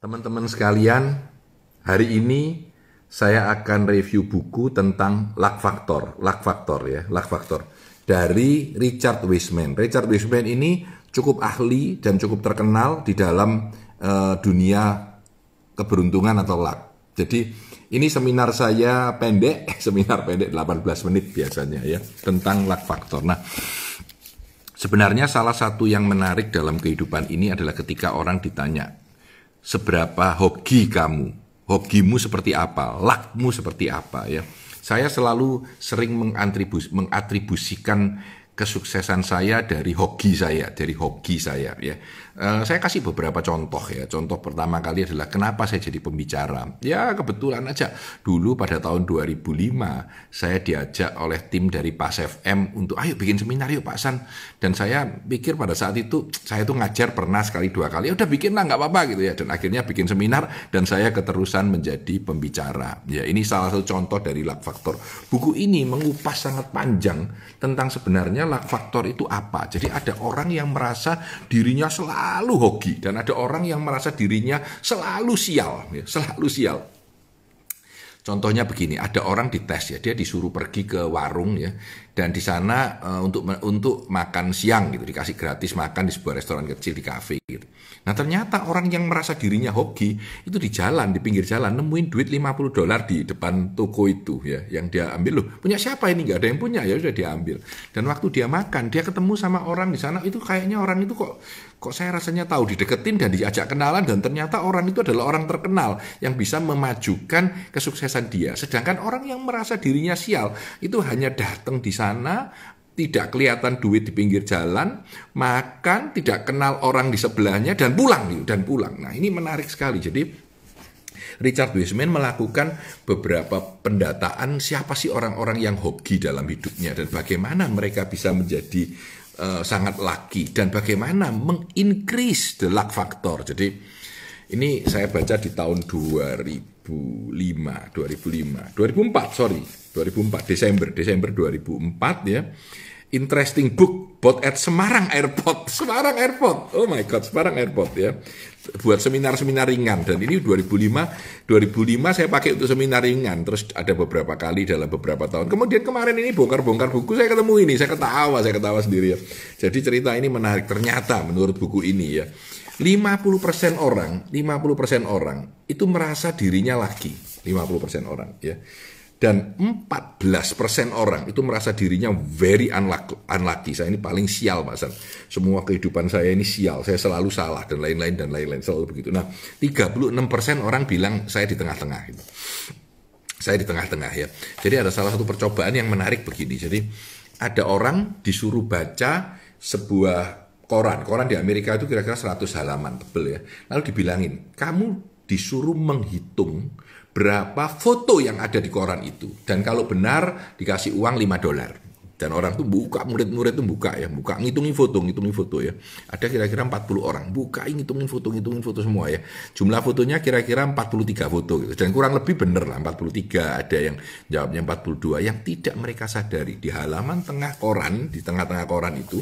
Teman-teman sekalian, hari ini saya akan review buku tentang luck factor, luck factor ya, luck factor dari Richard Wiseman. Richard Wiseman ini cukup ahli dan cukup terkenal di dalam uh, dunia keberuntungan atau luck. Jadi ini seminar saya pendek, eh, seminar pendek 18 menit biasanya ya tentang luck factor. Nah, sebenarnya salah satu yang menarik dalam kehidupan ini adalah ketika orang ditanya seberapa hoki kamu, hokimu seperti apa, lakmu seperti apa ya. Saya selalu sering mengatribus, mengatribusikan kesuksesan saya dari hoki saya, dari hoki saya ya. Eh, saya kasih beberapa contoh ya. Contoh pertama kali adalah kenapa saya jadi pembicara. Ya kebetulan aja dulu pada tahun 2005 saya diajak oleh tim dari Pas FM untuk ayo bikin seminar yuk Pak San. Dan saya pikir pada saat itu saya itu ngajar pernah sekali dua kali. Ya udah bikin lah nggak apa-apa gitu ya. Dan akhirnya bikin seminar dan saya keterusan menjadi pembicara. Ya ini salah satu contoh dari lag faktor. Buku ini mengupas sangat panjang tentang sebenarnya lag faktor itu apa. Jadi ada orang yang merasa dirinya selalu selalu hoki dan ada orang yang merasa dirinya selalu sial, ya, selalu sial. Contohnya begini, ada orang dites ya, dia disuruh pergi ke warung ya dan di sana uh, untuk untuk makan siang gitu dikasih gratis makan di sebuah restoran kecil di kafe gitu. Nah ternyata orang yang merasa dirinya hoki itu di jalan di pinggir jalan nemuin duit 50 dolar di depan toko itu ya yang dia ambil loh punya siapa ini nggak ada yang punya ya sudah diambil dan waktu dia makan dia ketemu sama orang di sana itu kayaknya orang itu kok kok saya rasanya tahu dideketin dan diajak kenalan dan ternyata orang itu adalah orang terkenal yang bisa memajukan kesuksesan dia sedangkan orang yang merasa dirinya sial itu hanya datang di sana, tidak kelihatan duit di pinggir jalan, makan, tidak kenal orang di sebelahnya dan pulang nih, gitu, dan pulang. Nah, ini menarik sekali. Jadi Richard Wiseman melakukan beberapa pendataan siapa sih orang-orang yang hoki dalam hidupnya dan bagaimana mereka bisa menjadi uh, sangat laki dan bagaimana mengincrease the luck factor. Jadi ini saya baca di tahun 2000 2005, 2005, 2004 sorry, 2004 Desember, Desember 2004 ya. Interesting book bought at Semarang Airport, Semarang Airport. Oh my god, Semarang Airport ya. Buat seminar-seminar ringan dan ini 2005, 2005 saya pakai untuk seminar ringan. Terus ada beberapa kali dalam beberapa tahun. Kemudian kemarin ini bongkar-bongkar buku saya ketemu ini, saya ketawa, saya ketawa sendiri ya. Jadi cerita ini menarik ternyata menurut buku ini ya 50% orang, 50% orang itu merasa dirinya laki, 50% orang ya. Dan 14% orang itu merasa dirinya very unlucky, Saya ini paling sial Pak Semua kehidupan saya ini sial, saya selalu salah dan lain-lain dan lain-lain selalu begitu. Nah, 36% orang bilang saya di tengah-tengah gitu. Saya di tengah-tengah ya. Jadi ada salah satu percobaan yang menarik begini. Jadi ada orang disuruh baca sebuah koran, koran di Amerika itu kira-kira 100 halaman tebel ya. Lalu dibilangin, kamu disuruh menghitung berapa foto yang ada di koran itu. Dan kalau benar dikasih uang 5 dolar. Dan orang tuh buka, murid-murid tuh buka ya, buka ngitungin foto, ngitungin foto ya. Ada kira-kira 40 orang, buka ngitungin foto, ngitungin foto semua ya. Jumlah fotonya kira-kira 43 foto gitu. Dan kurang lebih bener lah 43, ada yang jawabnya 42. Yang tidak mereka sadari, di halaman tengah koran, di tengah-tengah koran itu,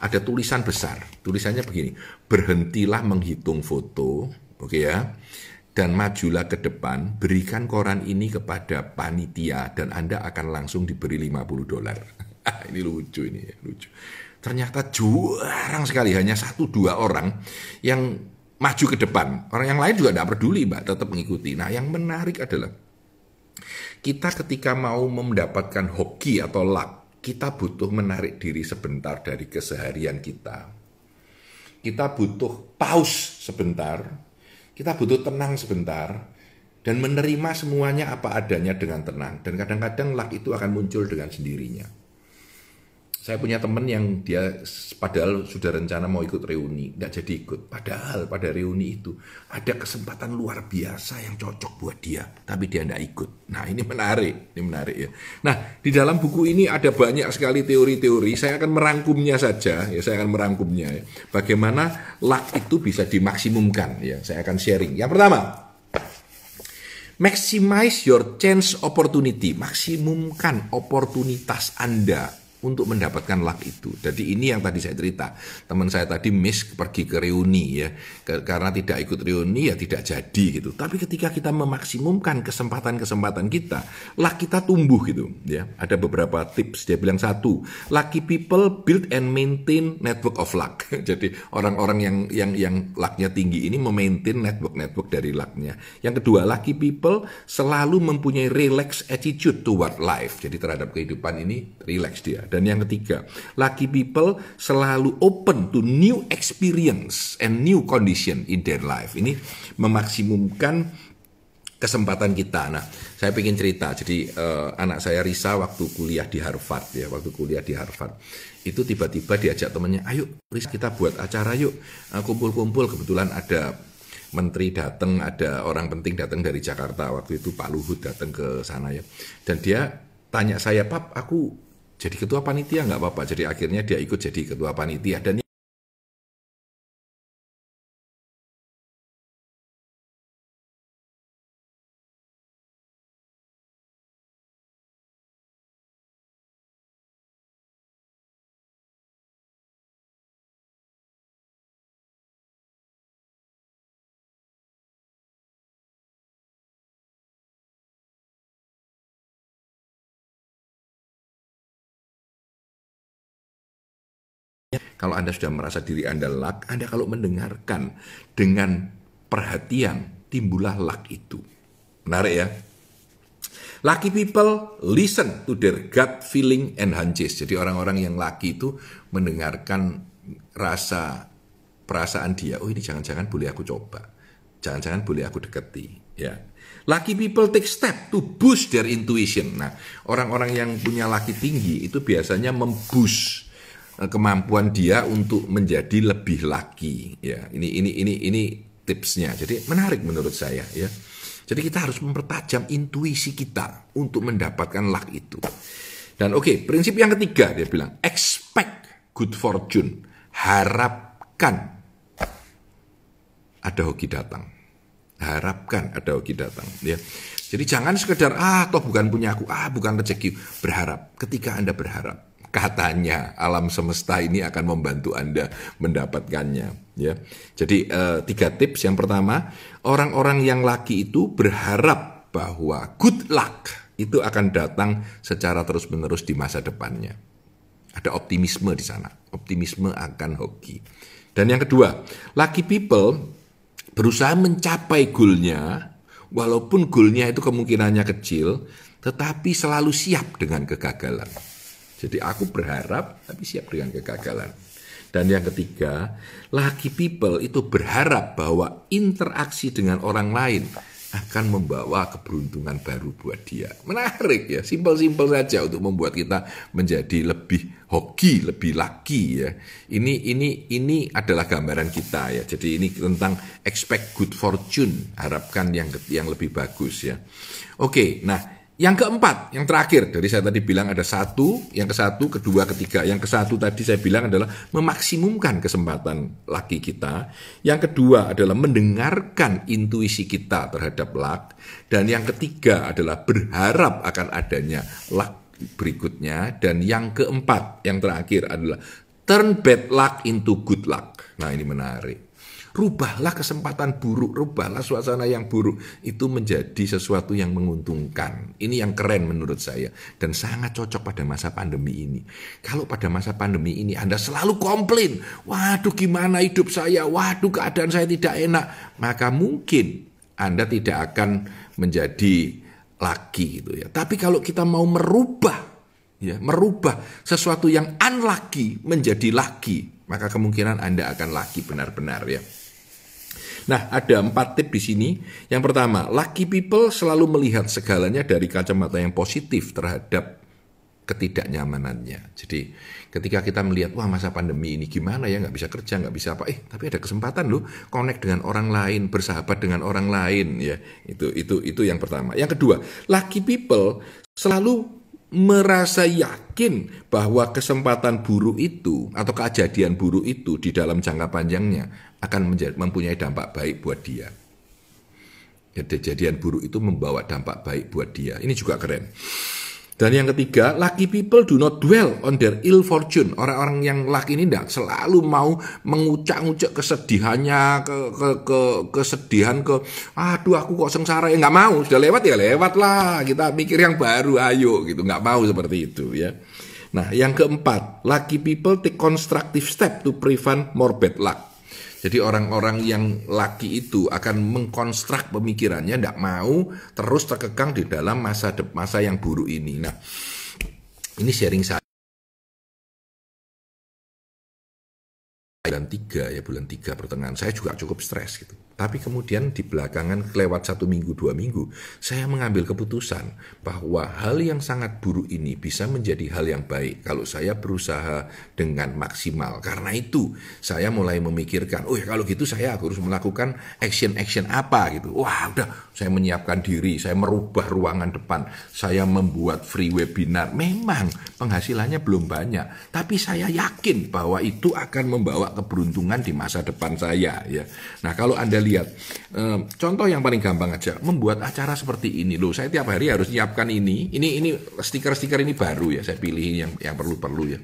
ada tulisan besar. Tulisannya begini, berhentilah menghitung foto, oke okay ya dan majulah ke depan, berikan koran ini kepada panitia dan Anda akan langsung diberi 50 dolar. ini lucu ini ya, lucu. Ternyata jarang sekali hanya satu dua orang yang maju ke depan. Orang yang lain juga tidak peduli, Mbak, tetap mengikuti. Nah, yang menarik adalah kita ketika mau mendapatkan hoki atau luck, kita butuh menarik diri sebentar dari keseharian kita. Kita butuh pause sebentar, kita butuh tenang sebentar, dan menerima semuanya apa adanya dengan tenang. Dan kadang-kadang luck itu akan muncul dengan sendirinya saya punya teman yang dia padahal sudah rencana mau ikut reuni, tidak jadi ikut. Padahal pada reuni itu ada kesempatan luar biasa yang cocok buat dia, tapi dia tidak ikut. Nah ini menarik, ini menarik ya. Nah di dalam buku ini ada banyak sekali teori-teori. Saya akan merangkumnya saja, ya saya akan merangkumnya. Ya. Bagaimana luck itu bisa dimaksimumkan, ya saya akan sharing. Yang pertama, maximize your chance opportunity, maksimumkan oportunitas Anda untuk mendapatkan luck itu. Jadi ini yang tadi saya cerita. Teman saya tadi miss pergi ke reuni ya. karena tidak ikut reuni ya tidak jadi gitu. Tapi ketika kita memaksimumkan kesempatan-kesempatan kita, luck kita tumbuh gitu ya. Ada beberapa tips. Dia bilang satu, lucky people build and maintain network of luck. jadi orang-orang yang yang yang lucknya tinggi ini memaintain network-network dari lucknya. Yang kedua, lucky people selalu mempunyai relax attitude toward life. Jadi terhadap kehidupan ini relax dia dan yang ketiga, lucky people selalu open to new experience and new condition in their life. Ini memaksimumkan kesempatan kita. Nah, saya ingin cerita. Jadi uh, anak saya Risa waktu kuliah di Harvard ya, waktu kuliah di Harvard itu tiba-tiba diajak temennya, ayo Risa kita buat acara yuk, eh, kumpul-kumpul. Kebetulan ada menteri datang, ada orang penting datang dari Jakarta waktu itu Pak Luhut datang ke sana ya. Dan dia tanya saya, "Pap, aku jadi ketua panitia nggak apa-apa jadi akhirnya dia ikut jadi ketua panitia dan Kalau Anda sudah merasa diri Anda lak, Anda kalau mendengarkan dengan perhatian, timbullah lak itu. Menarik ya? Lucky people listen to their gut feeling and hunches. Jadi orang-orang yang laki itu mendengarkan rasa perasaan dia. Oh ini jangan-jangan boleh aku coba. Jangan-jangan boleh aku dekati Ya. Lucky people take step to boost their intuition. Nah, orang-orang yang punya laki tinggi itu biasanya memboost Eh, kemampuan dia untuk menjadi lebih laki ya ini ini ini ini tipsnya jadi menarik menurut saya ya jadi kita harus mempertajam intuisi kita untuk mendapatkan luck itu dan oke okay, prinsip yang ketiga dia bilang expect good fortune harapkan ada hoki datang harapkan ada hoki datang ya jadi jangan sekedar ah toh bukan punya aku ah bukan rezeki berharap ketika anda berharap katanya alam semesta ini akan membantu Anda mendapatkannya ya. Jadi eh, tiga tips yang pertama, orang-orang yang laki itu berharap bahwa good luck itu akan datang secara terus-menerus di masa depannya. Ada optimisme di sana. Optimisme akan hoki. Dan yang kedua, lucky people berusaha mencapai goalnya walaupun goalnya itu kemungkinannya kecil, tetapi selalu siap dengan kegagalan. Jadi aku berharap tapi siap dengan kegagalan. Dan yang ketiga, lucky people itu berharap bahwa interaksi dengan orang lain akan membawa keberuntungan baru buat dia. Menarik ya, simpel-simpel saja untuk membuat kita menjadi lebih hoki, lebih laki ya. Ini ini ini adalah gambaran kita ya. Jadi ini tentang expect good fortune, harapkan yang yang lebih bagus ya. Oke, nah yang keempat, yang terakhir dari saya tadi bilang ada satu, yang ke satu, kedua, ketiga. Yang ke satu tadi saya bilang adalah memaksimumkan kesempatan laki kita. Yang kedua adalah mendengarkan intuisi kita terhadap lak. Dan yang ketiga adalah berharap akan adanya lak berikutnya. Dan yang keempat, yang terakhir adalah turn bad luck into good luck. Nah ini menarik. Rubahlah kesempatan buruk, rubahlah suasana yang buruk itu menjadi sesuatu yang menguntungkan. Ini yang keren menurut saya dan sangat cocok pada masa pandemi ini. Kalau pada masa pandemi ini Anda selalu komplain, waduh gimana hidup saya, waduh keadaan saya tidak enak, maka mungkin Anda tidak akan menjadi laki gitu ya. Tapi kalau kita mau merubah ya, merubah sesuatu yang unlucky menjadi laki, maka kemungkinan Anda akan laki benar-benar ya. Nah, ada empat tip di sini. Yang pertama, lucky people selalu melihat segalanya dari kacamata yang positif terhadap ketidaknyamanannya. Jadi ketika kita melihat wah masa pandemi ini gimana ya nggak bisa kerja nggak bisa apa eh tapi ada kesempatan loh connect dengan orang lain bersahabat dengan orang lain ya itu itu itu yang pertama yang kedua lucky people selalu merasa yakin bahwa kesempatan buruk itu atau kejadian buruk itu di dalam jangka panjangnya akan menjadi, mempunyai dampak baik buat dia. Kejadian buruk itu membawa dampak baik buat dia. Ini juga keren. Dan yang ketiga, lucky people do not dwell on their ill fortune. Orang-orang yang lucky ini tidak selalu mau mengucak-ucak kesedihannya, ke, ke, ke kesedihan, ke aduh aku kok sengsara ya nggak mau. Sudah lewat ya lewat lah. Kita mikir yang baru, ayo gitu. Nggak mau seperti itu ya. Nah, yang keempat, lucky people take constructive step to prevent more bad luck. Jadi orang-orang yang laki itu akan mengkonstruk pemikirannya tidak mau terus terkekang di dalam masa masa yang buruk ini. Nah, ini sharing saya bulan 3 ya bulan 3 pertengahan saya juga cukup stres gitu tapi kemudian di belakangan lewat satu minggu dua minggu, saya mengambil keputusan bahwa hal yang sangat buruk ini bisa menjadi hal yang baik kalau saya berusaha dengan maksimal. Karena itu saya mulai memikirkan, oh ya kalau gitu saya harus melakukan action-action apa gitu. Wah udah saya menyiapkan diri, saya merubah ruangan depan, saya membuat free webinar. Memang penghasilannya belum banyak, tapi saya yakin bahwa itu akan membawa keberuntungan di masa depan saya. Ya. Nah kalau anda lihat lihat. Ehm, contoh yang paling gampang aja, membuat acara seperti ini loh. Saya tiap hari harus nyiapkan ini. Ini ini stiker-stiker ini baru ya saya pilih yang yang perlu-perlu ya.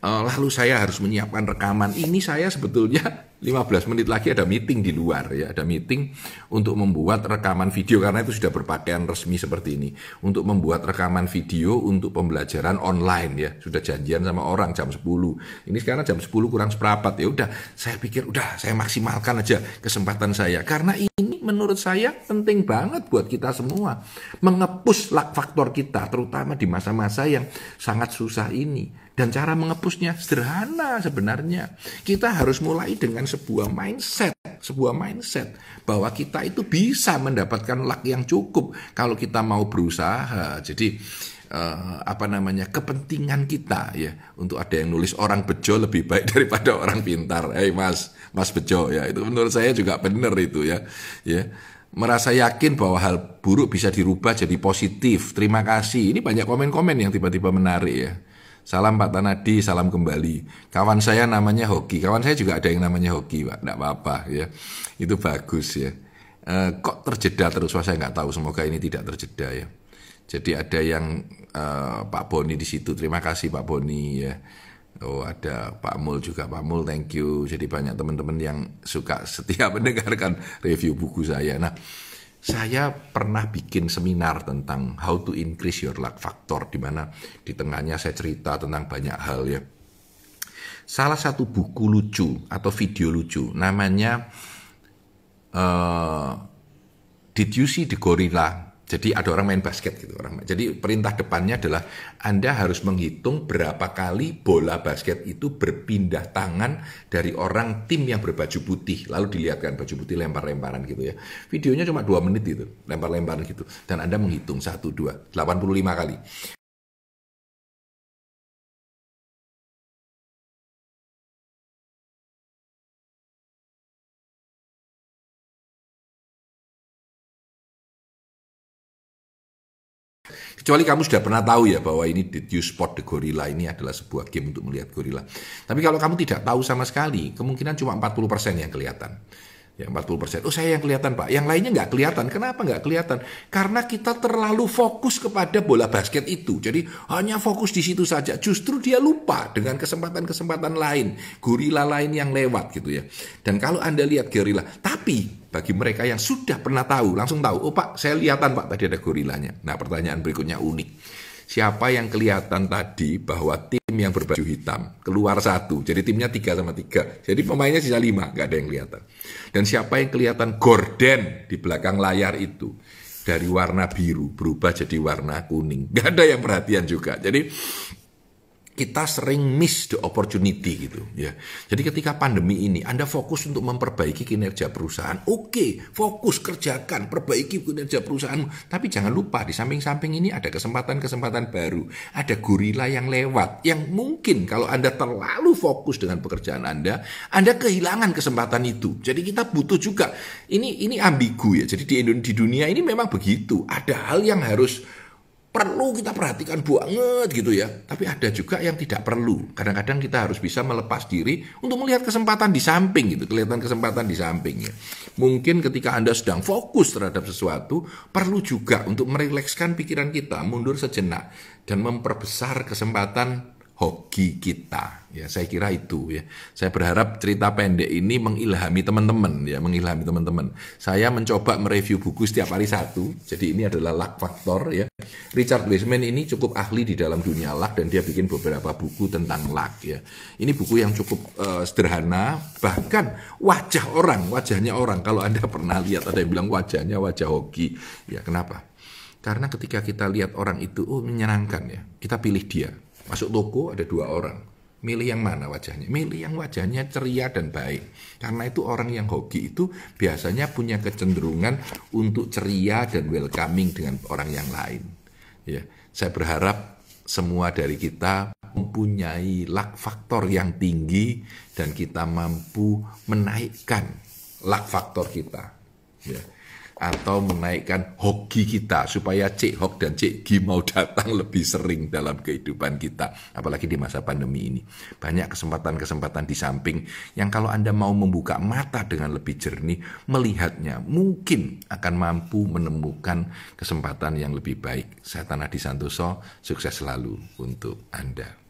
Ehm, lalu saya harus menyiapkan rekaman. Ini saya sebetulnya 15 menit lagi ada meeting di luar ya, ada meeting untuk membuat rekaman video karena itu sudah berpakaian resmi seperti ini. Untuk membuat rekaman video untuk pembelajaran online ya, sudah janjian sama orang jam 10. Ini sekarang jam 10 kurang seperempat ya udah, saya pikir udah saya maksimalkan aja kesempatan saya karena ini menurut saya penting banget buat kita semua. Mengepus luck faktor kita, terutama di masa-masa yang sangat susah ini. Dan cara mengepusnya sederhana sebenarnya. Kita harus mulai dengan sebuah mindset sebuah mindset bahwa kita itu bisa mendapatkan luck yang cukup kalau kita mau berusaha. Jadi uh, apa namanya kepentingan kita ya untuk ada yang nulis orang bejo lebih baik daripada orang pintar. Eh Mas, Mas bejo ya itu menurut saya juga benar itu ya. Ya merasa yakin bahwa hal buruk bisa dirubah jadi positif. Terima kasih. Ini banyak komen-komen yang tiba-tiba menarik ya. Salam Pak Tanadi, salam kembali. Kawan saya namanya Hoki. Kawan saya juga ada yang namanya Hoki, Pak. Tidak apa-apa ya. Itu bagus ya. Eh, kok terjeda terus? saya nggak tahu. Semoga ini tidak terjeda ya. Jadi ada yang uh, Pak Boni di situ. Terima kasih Pak Boni ya. Oh ada Pak Mul juga Pak Mul thank you jadi banyak teman-teman yang suka setia mendengarkan review buku saya. Nah saya pernah bikin seminar tentang how to increase your luck factor di mana di tengahnya saya cerita tentang banyak hal ya. Salah satu buku lucu atau video lucu namanya uh, Did You See the Gorilla jadi ada orang main basket gitu orang. Jadi perintah depannya adalah Anda harus menghitung berapa kali bola basket itu berpindah tangan dari orang tim yang berbaju putih lalu dilihatkan baju putih lempar-lemparan gitu ya. Videonya cuma dua menit itu, lempar-lemparan gitu dan Anda menghitung satu dua 85 kali. kecuali kamu sudah pernah tahu ya bahwa ini Did You Spot the Gorilla ini adalah sebuah game untuk melihat gorila. Tapi kalau kamu tidak tahu sama sekali, kemungkinan cuma 40% yang kelihatan. Ya 40%. Oh saya yang kelihatan Pak. Yang lainnya nggak kelihatan. Kenapa nggak kelihatan? Karena kita terlalu fokus kepada bola basket itu. Jadi hanya fokus di situ saja. Justru dia lupa dengan kesempatan-kesempatan lain. Gorila lain yang lewat gitu ya. Dan kalau Anda lihat gorila. Tapi bagi mereka yang sudah pernah tahu, langsung tahu, oh Pak, saya lihatan Pak, tadi ada gorilanya. Nah, pertanyaan berikutnya unik. Siapa yang kelihatan tadi bahwa tim yang berbaju hitam keluar satu, jadi timnya tiga sama tiga, jadi pemainnya sisa lima, nggak ada yang kelihatan. Dan siapa yang kelihatan gorden di belakang layar itu dari warna biru berubah jadi warna kuning, gak ada yang perhatian juga. Jadi kita sering miss the opportunity gitu ya. Jadi ketika pandemi ini Anda fokus untuk memperbaiki kinerja perusahaan. Oke, fokus kerjakan, perbaiki kinerja perusahaan. Tapi jangan lupa di samping-samping ini ada kesempatan-kesempatan baru, ada gorila yang lewat yang mungkin kalau Anda terlalu fokus dengan pekerjaan Anda, Anda kehilangan kesempatan itu. Jadi kita butuh juga ini ini ambigu ya. Jadi di di dunia ini memang begitu. Ada hal yang harus perlu kita perhatikan banget gitu ya. Tapi ada juga yang tidak perlu. Kadang-kadang kita harus bisa melepas diri untuk melihat kesempatan di samping gitu, kelihatan kesempatan di samping ya. Mungkin ketika Anda sedang fokus terhadap sesuatu, perlu juga untuk merilekskan pikiran kita, mundur sejenak dan memperbesar kesempatan hoki kita ya saya kira itu ya saya berharap cerita pendek ini mengilhami teman-teman ya mengilhami teman-teman saya mencoba mereview buku setiap hari satu jadi ini adalah luck factor ya Richard Wiseman ini cukup ahli di dalam dunia luck dan dia bikin beberapa buku tentang luck ya ini buku yang cukup uh, sederhana bahkan wajah orang wajahnya orang kalau anda pernah lihat ada yang bilang wajahnya wajah hoki ya kenapa karena ketika kita lihat orang itu oh menyenangkan ya kita pilih dia Masuk toko ada dua orang. Milih yang mana wajahnya? Milih yang wajahnya ceria dan baik. Karena itu orang yang hoki itu biasanya punya kecenderungan untuk ceria dan welcoming dengan orang yang lain. Ya, saya berharap semua dari kita mempunyai luck faktor yang tinggi dan kita mampu menaikkan luck faktor kita. Ya atau menaikkan hoki kita supaya cek Hok dan cek Gi mau datang lebih sering dalam kehidupan kita apalagi di masa pandemi ini banyak kesempatan-kesempatan di samping yang kalau Anda mau membuka mata dengan lebih jernih melihatnya mungkin akan mampu menemukan kesempatan yang lebih baik saya Tanah di Santoso sukses selalu untuk Anda